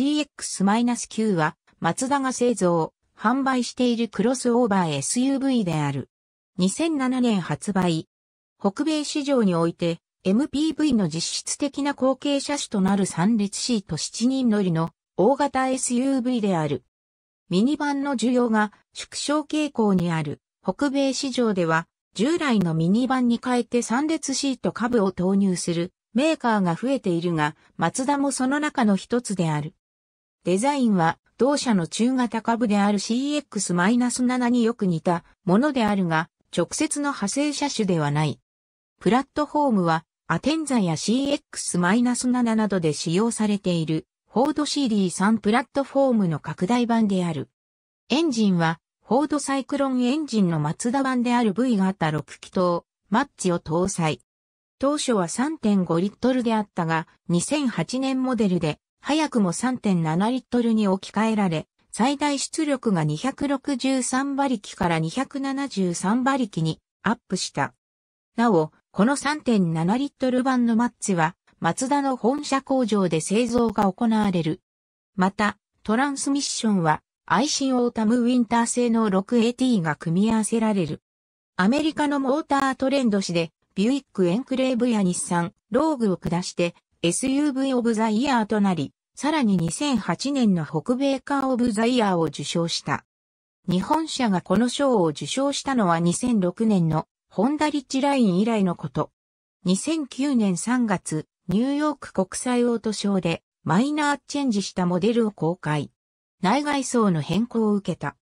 CX-9 は、マツダが製造、販売しているクロスオーバー SUV である。2007年発売。北米市場において、MPV の実質的な後継車種となる3列シート7人乗りの大型 SUV である。ミニバンの需要が縮小傾向にある北米市場では従来のミニバンに変えて3列シート下部を投入するメーカーが増えているが、マツダもその中の一つである。デザインは同社の中型株である CX-7 によく似たものであるが、直接の派生車種ではない。プラットフォームは、アテンザや CX-7 などで使用されている、フォード CD3 プラットフォームの拡大版である。エンジンは、フォードサイクロンエンジンのマツダ版である V 型6気筒、マッチを搭載。当初は3.5リットルであったが、2008年モデルで早くも3.7リットルに置き換えられ、最大出力が263馬力から273馬力にアップした。なお、この3.7リットル版のマッチは、マツダの本社工場で製造が行われる。また、トランスミッションは、アイシンオータムウィンター製の 6AT が組み合わせられる。アメリカのモータートレンド誌で、ビュイックエンクレーブや日産、ローグを下して、SUV オブザイヤーとなり、さらに2008年の北米カーオブザイヤーを受賞した。日本車がこの賞を受賞したのは2006年のホンダリッチライン以来のこと。2009年3月、ニューヨーク国際オートショーでマイナーチェンジしたモデルを公開。内外装の変更を受けた。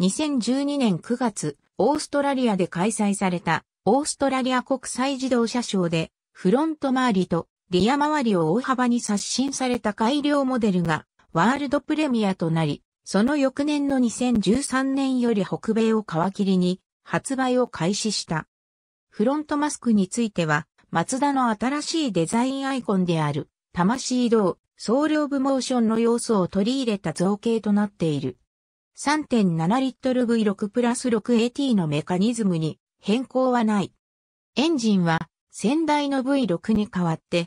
2012年9月、オーストラリアで開催されたオーストラリア国際自動車賞でフロント周りとリア周りを大幅に刷新された改良モデルがワールドプレミアとなり、その翌年の2013年より北米を皮切りに発売を開始した。フロントマスクについては、マツダの新しいデザインアイコンである、魂移動、ソウルオブモーションの要素を取り入れた造形となっている。3.7リットル V6 プラス 6AT のメカニズムに変更はない。エンジンは先代の V6 に代わって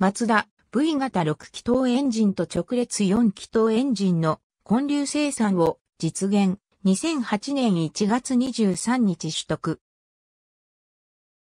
マツダ V 型6気筒エンジンと直列4気筒エンジンの混流生産を実現。2008年1月23日取得。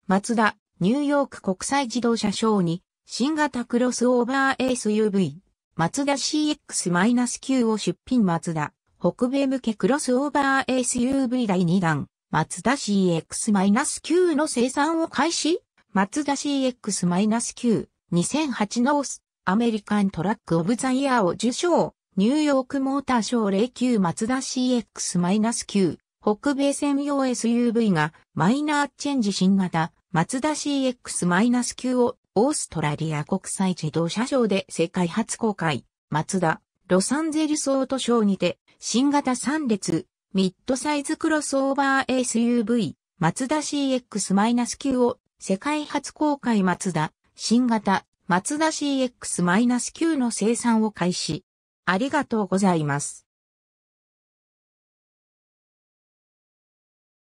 マツダ、ニューヨーク国際自動車ショーに、新型クロスオーバー SUV、マツダ CX-9 を出品マツダ、北米向けクロスオーバー SUV 第2弾、マツダ CX-9 の生産を開始マツダ CX-9、2008ノースアメリカントラックオブザイヤーを受賞、ニューヨークモーターショー09マツダ CX-9、北米専用 SUV がマイナーチェンジ新型マツダ CX-9 をオーストラリア国際自動車ショーで世界初公開、マツダ、ロサンゼルスオートショーにて、新型3列、ミッドサイズクロスオーバー SUV、マツダ CX-9 を世界初公開マツダ新型、マツダ CX-9 の生産を開始。ありがとうございます。